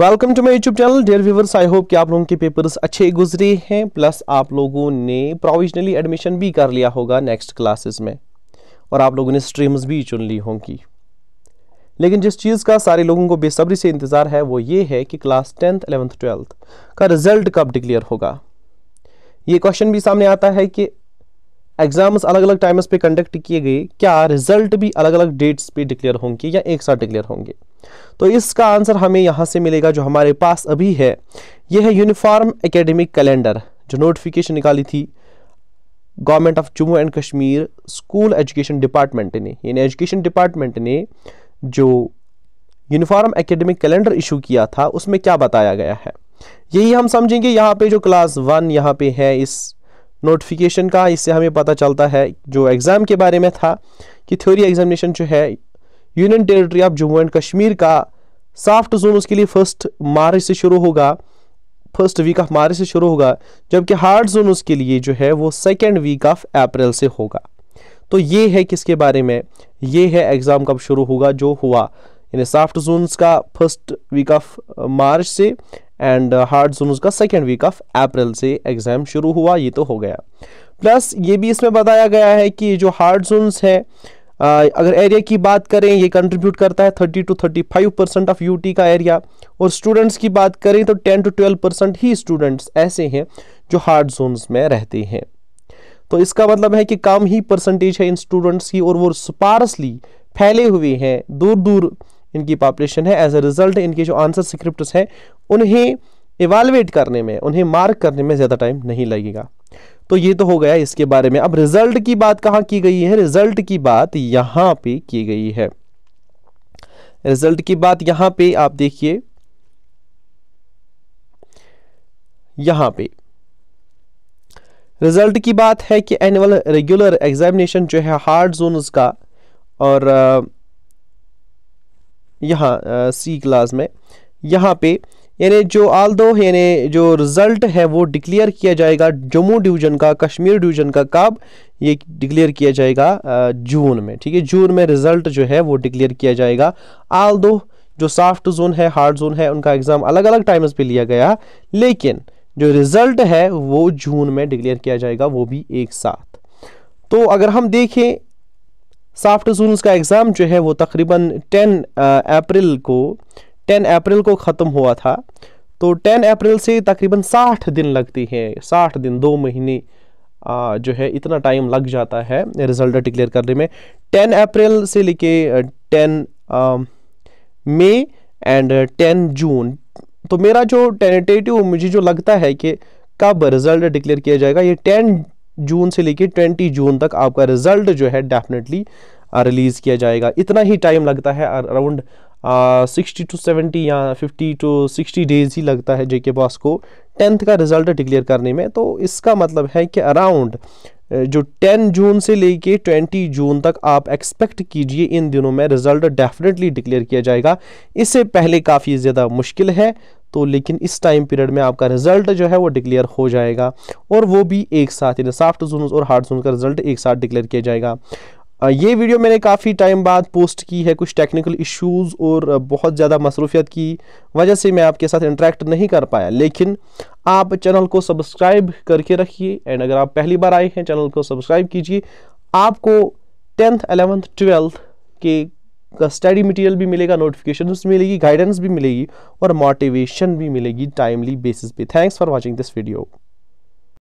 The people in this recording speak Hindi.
welcome to my YouTube channel dear viewers I hope कि आप लोगों के पेपर्स अच्छे गुजरे हैं प्लस आप लोगों ने प्रोविजनली एडमिशन भी कर लिया होगा नेक्स्ट क्लासेस में और आप लोगों ने स्ट्रीम्स भी चुन ली होंगी लेकिन जिस चीज़ का सारे लोगों को बेसब्री से इंतज़ार है वो ये है कि क्लास टेंथ एलेवंथ ट्वेल्थ का रिजल्ट कब डिक्लेयर होगा ये क्वेश्चन भी सामने आता है कि एग्जाम्स अलग अलग टाइम्स पे कंडक्ट किए गए क्या रिजल्ट भी अलग अलग डेट्स पे डिक्लेयर होंगे या एक साथ डिक्लेयर होंगे तो इसका आंसर हमें यहाँ से मिलेगा जो हमारे पास अभी है यह है यूनिफॉर्म एकेडमिक कैलेंडर जो नोटिफिकेशन निकाली थी government of Jammu and Kashmir school education department ने यानी एजुकेशन डिपार्टमेंट ने जो यूनिफॉर्म एकेडमिक कैलेंडर इशू किया था उसमें क्या बताया गया है यही हम समझेंगे यहाँ पे जो क्लास वन यहाँ पे है इस नोटिफिकेशन का इससे हमें पता चलता है जो एग्ज़ाम के बारे में था कि थ्योरी एग्जामिनेशन जो है union territory of Jammu and Kashmir का सॉफ्ट जोन उसके लिए फर्स्ट मार्च से शुरू होगा फर्स्ट वीक ऑफ मार्च से शुरू होगा जबकि हार्ड जोन उसके लिए जो है वो सेकेंड वीक ऑफ अप्रैल से होगा तो ये है किसके बारे में ये है एग्ज़ाम कब शुरू होगा जो हुआ यानी सॉफ्ट जोन का फर्स्ट वीक ऑफ मार्च से एंड हार्ड जोन का सेकेंड वीक ऑफ अप्रैल से एग्ज़ाम शुरू हुआ ये तो हो गया प्लस ये भी इसमें बताया गया है कि जो हार्ड जोनस है अगर एरिया की बात करें ये कंट्रीब्यूट करता है 30 टू 35 परसेंट ऑफ यू का एरिया और स्टूडेंट्स की बात करें तो 10 टू 12 परसेंट ही स्टूडेंट्स ऐसे हैं जो हार्ड जोन्स में रहते हैं तो इसका मतलब है कि कम ही परसेंटेज है इन स्टूडेंट्स की और वो स्पारसली फैले हुए हैं दूर दूर इनकी पॉपुलेशन है एज अ रिजल्ट इनके जो आंसर स्क्रिप्ट हैं उन्हें इवालुएट करने में उन्हें मार्क करने में ज़्यादा टाइम नहीं लगेगा तो ये तो हो गया इसके बारे में अब रिजल्ट की बात कहाँ की गई है रिजल्ट की बात यहाँ पे की गई है रिजल्ट की बात यहाँ पे आप देखिए यहाँ पे रिजल्ट की बात है कि एनुअल रेगुलर एग्जामिनेशन जो है हार्ड जोन का और यहाँ सी क्लास में यहाँ पे यानी जो आल दो यानी जो रिज़ल्ट है वो डिक्लेयर किया जाएगा जम्मू डिवीज़न का कश्मीर डिवीज़न का कब ये डिक्लेयर किया जाएगा जून में ठीक है जून में रिज़ल्ट जो है वो डिक्लेयर किया जाएगा आल दो जो सॉफ्ट जोन है हार्ड जोन है उनका एग्ज़ाम अलग अलग टाइम्स पे लिया गया लेकिन जो रिज़ल्ट है वो जून में डिक्लेयर किया जाएगा वो भी एक साथ तो अगर हम देखें साफ्ट जून्स का एग्ज़ाम जो है वो तकरीबन 10 अप्रैल को 10 अप्रैल को ख़त्म हुआ था तो 10 अप्रैल से तकरीबन 60 दिन लगती हैं 60 दिन दो महीने आ, जो है इतना टाइम लग जाता है रिजल्ट डिक्लेयर करने में 10 अप्रैल से लेके 10 मई एंड 10 जून तो मेरा जो टेंटेटिव मुझे जो लगता है कि कब रिजल्ट डिक्लेयर किया जाएगा ये टेन जून से लेके ट्वेंटी जून तक आपका रिजल्ट जो है डेफिनेटली रिलीज़ किया जाएगा इतना ही टाइम लगता है अराउंड सिक्सटी टू सेवेंटी या फिफ्टी टू सिक्सटी डेज़ ही लगता है जेके बॉस को टेंथ का रिज़ल्ट डिक्लेयर करने में तो इसका मतलब है कि अराउंड जो 10 जून से लेके 20 जून तक आप एक्सपेक्ट कीजिए इन दिनों में रिज़ल्ट डेफिनेटली डिक्लेयर किया जाएगा इससे पहले काफ़ी ज़्यादा मुश्किल है तो लेकिन इस टाइम पीरियड में आपका रिजल्ट जो है वो डिक्लेयर हो जाएगा और वो भी एक साथ यानी सॉफ्ट जोन और हार्ड जोन का रिजल्ट एक साथ डिक्लेयर किया जाएगा ये वीडियो मैंने काफ़ी टाइम बाद पोस्ट की है कुछ टेक्निकल इश्यूज और बहुत ज़्यादा मसरूफियत की वजह से मैं आपके साथ इंटरेक्ट नहीं कर पाया लेकिन आप चैनल को सब्सक्राइब करके रखिए एंड अगर आप पहली बार आए हैं चैनल को सब्सक्राइब कीजिए आपको टेंथ एलेवेंथ ट्वेल्थ के स्टडी मटेरियल भी मिलेगा नोटिफिकेशन मिलेगी गाइडेंस भी मिलेगी और मोटिवेशन भी मिलेगी टाइमली बेसिस पे thanks for watching this video